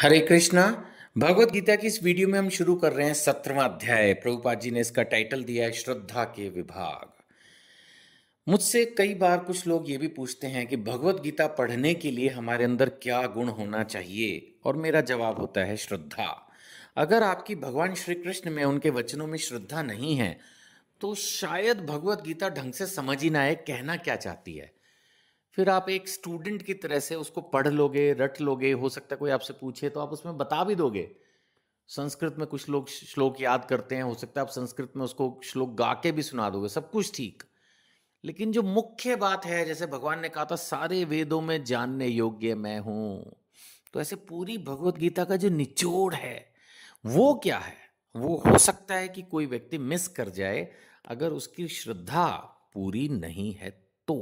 हरे कृष्णा भगवत गीता की इस वीडियो में हम शुरू कर रहे हैं सत्रवा अध्याय प्रभुपाद जी ने इसका टाइटल दिया है श्रद्धा के विभाग मुझसे कई बार कुछ लोग ये भी पूछते हैं कि भगवत गीता पढ़ने के लिए हमारे अंदर क्या गुण होना चाहिए और मेरा जवाब होता है श्रद्धा अगर आपकी भगवान श्री कृष्ण में उनके वचनों में श्रद्धा नहीं है तो शायद भगवत गीता ढंग से समझ ही ना आए कहना क्या चाहती है फिर आप एक स्टूडेंट की तरह से उसको पढ़ लोगे रट लोगे हो सकता है कोई आपसे पूछे तो आप उसमें बता भी दोगे संस्कृत में कुछ लोग श्लोक याद करते हैं हो सकता है आप संस्कृत में उसको श्लोक गा के भी सुना दोगे सब कुछ ठीक लेकिन जो मुख्य बात है जैसे भगवान ने कहा था सारे वेदों में जानने योग्य मैं हूं तो ऐसे पूरी भगवत गीता का जो निचोड़ है वो क्या है वो हो सकता है कि कोई व्यक्ति मिस कर जाए अगर उसकी श्रद्धा पूरी नहीं है तो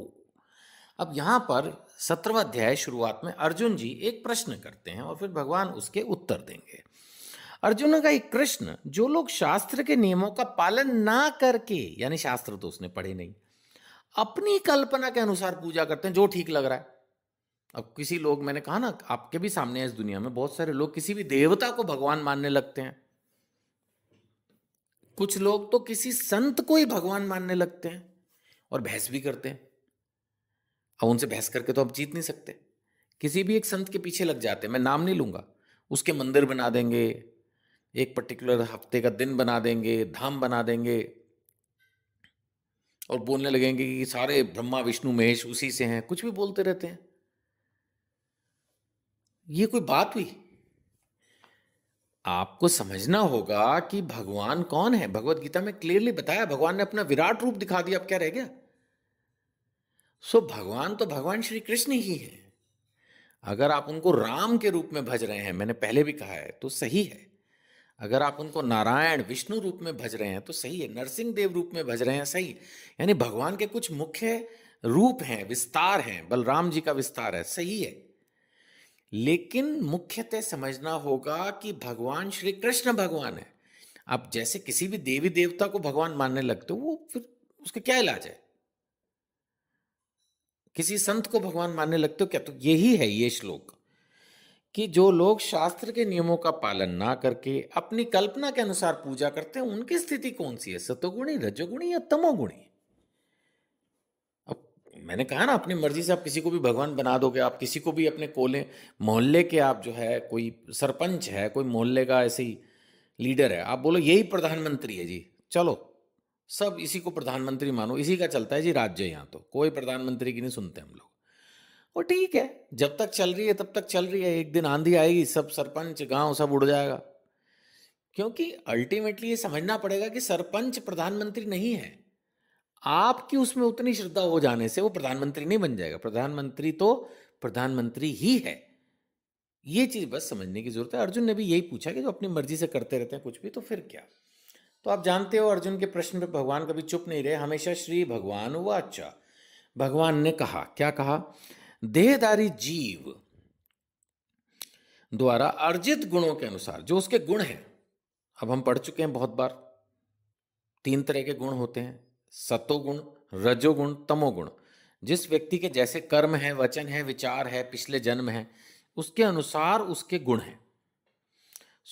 अब यहाँ पर सत्रवा अध्याय शुरुआत में अर्जुन जी एक प्रश्न करते हैं और फिर भगवान उसके उत्तर देंगे अर्जुन का एक कृष्ण जो लोग शास्त्र के नियमों का पालन ना करके यानी शास्त्र तो उसने पढ़े नहीं अपनी कल्पना के अनुसार पूजा करते हैं जो ठीक लग रहा है अब किसी लोग मैंने कहा ना आपके भी सामने है इस दुनिया में बहुत सारे लोग किसी भी देवता को भगवान मानने लगते हैं कुछ लोग तो किसी संत को ही भगवान मानने लगते हैं और बहस भी करते हैं अब उनसे बहस करके तो आप जीत नहीं सकते किसी भी एक संत के पीछे लग जाते मैं नाम नहीं लूंगा उसके मंदिर बना देंगे एक पर्टिकुलर हफ्ते का दिन बना देंगे धाम बना देंगे और बोलने लगेंगे कि सारे ब्रह्मा विष्णु महेश उसी से हैं कुछ भी बोलते रहते हैं ये कोई बात हुई आपको समझना होगा कि भगवान कौन है भगवत गीता में क्लियरली बताया भगवान ने अपना विराट रूप दिखा दिया अब क्या रह गया सो भगवान तो भगवान श्री कृष्ण ही है अगर आप उनको राम के रूप में भज रहे हैं मैंने पहले भी कहा है तो सही है अगर आप उनको नारायण विष्णु रूप में भज रहे हैं तो सही है नरसिंह देव रूप में भज रहे हैं सही यानी भगवान के कुछ मुख्य रूप हैं विस्तार हैं बलराम जी का विस्तार है सही है लेकिन मुख्यतः समझना होगा कि भगवान श्री कृष्ण भगवान है आप जैसे किसी भी देवी देवता को भगवान मानने लगते हो वो फिर उसका क्या इलाज है किसी संत को भगवान मानने लगते हो क्या तो यही है ये श्लोक कि जो लोग शास्त्र के नियमों का पालन ना करके अपनी कल्पना के अनुसार पूजा करते हैं उनकी स्थिति कौन सी है सतोगुणी रजोगुणी या तमोगुणी अब मैंने कहा ना अपनी मर्जी से आप किसी को भी भगवान बना दोगे आप किसी को भी अपने कोले मोहल्ले के आप जो है कोई सरपंच है कोई मोहल्ले का ऐसे ही लीडर है आप बोलो यही प्रधानमंत्री है जी चलो सब इसी को प्रधानमंत्री मानो इसी का चलता है जी राज्य यहाँ तो कोई प्रधानमंत्री की नहीं सुनते हम लोग वो ठीक है जब तक चल रही है तब तक चल रही है एक दिन आंधी आएगी सब सरपंच गांव सब उड़ जाएगा क्योंकि अल्टीमेटली ये समझना पड़ेगा कि सरपंच प्रधानमंत्री नहीं है आपकी उसमें उतनी श्रद्धा हो जाने से वो प्रधानमंत्री नहीं बन जाएगा प्रधानमंत्री तो प्रधानमंत्री ही है ये चीज़ बस समझने की जरूरत है अर्जुन ने भी यही पूछा कि जो अपनी मर्जी से करते रहते हैं कुछ भी तो फिर क्या तो आप जानते हो अर्जुन के प्रश्न पर भगवान कभी चुप नहीं रहे हमेशा श्री भगवान हुआ अच्छा भगवान ने कहा क्या कहा देहदारी जीव द्वारा अर्जित गुणों के अनुसार जो उसके गुण हैं अब हम पढ़ चुके हैं बहुत बार तीन तरह के गुण होते हैं सतोगुण रजोगुण तमोगुण जिस व्यक्ति के जैसे कर्म है वचन है विचार है पिछले जन्म है उसके अनुसार उसके गुण हैं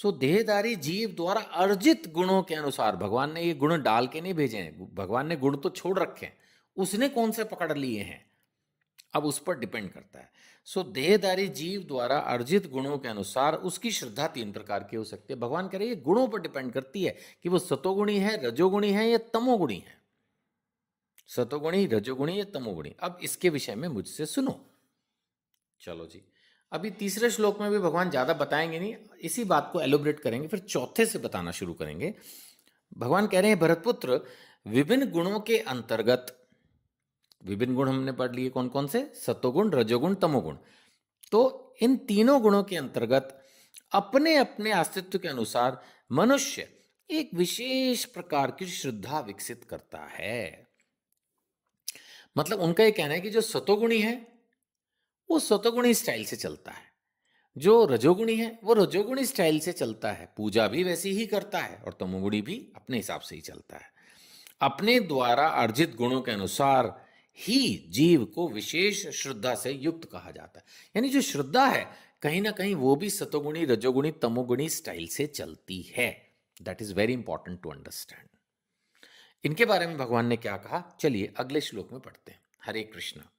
सो देहधारी जीव द्वारा अर्जित गुणों के अनुसार भगवान ने ये गुण डाल के नहीं भेजे हैं भगवान ने गुण तो छोड़ रखे हैं उसने कौन से पकड़ लिए हैं अब उस पर डिपेंड करता है सो देहधारी जीव द्वारा अर्जित गुणों के अनुसार उसकी श्रद्धा तीन प्रकार की हो सकती है भगवान कह रहे ये गुणों पर डिपेंड करती है कि वो सतोगुणी है रजोगुणी है या तमोगुणी है सतोगुणी रजोगुणी या तमोगुणी अब इसके विषय में मुझसे सुनो चलो जी अभी तीसरे श्लोक में भी भगवान ज़्यादा बताएंगे नहीं इसी बात को एलोब्रेट करेंगे फिर चौथे से बताना शुरू करेंगे भगवान कह रहे हैं भरतपुत्र विभिन्न गुणों के अंतर्गत विभिन्न गुण हमने पढ़ लिए कौन कौन से सतोगुण रजोगुण तमोगुण तो इन तीनों गुणों के अंतर्गत अपने अपने अस्तित्व के अनुसार मनुष्य एक विशेष प्रकार की श्रद्धा विकसित करता है मतलब उनका यह कहना है कि जो सतोगुणी है वो स्वतगुणी स्टाइल से चलता है जो रजोगुणी है वो रजोगुणी स्टाइल से चलता है पूजा भी वैसी ही करता है और तमोगुणी भी अपने हिसाब से ही चलता है अपने द्वारा अर्जित गुणों के अनुसार ही जीव को विशेष श्रद्धा से युक्त कहा जाता है यानी जो श्रद्धा है कहीं ना कहीं वो भी सतोगुणी रजोगुणी तमोगुणी स्टाइल से चलती है that is very important to understand इनके बारे में भगवान ने क्या कहा चलिए अगले श्लोक में पढ़ते हैं हरे कृष्णा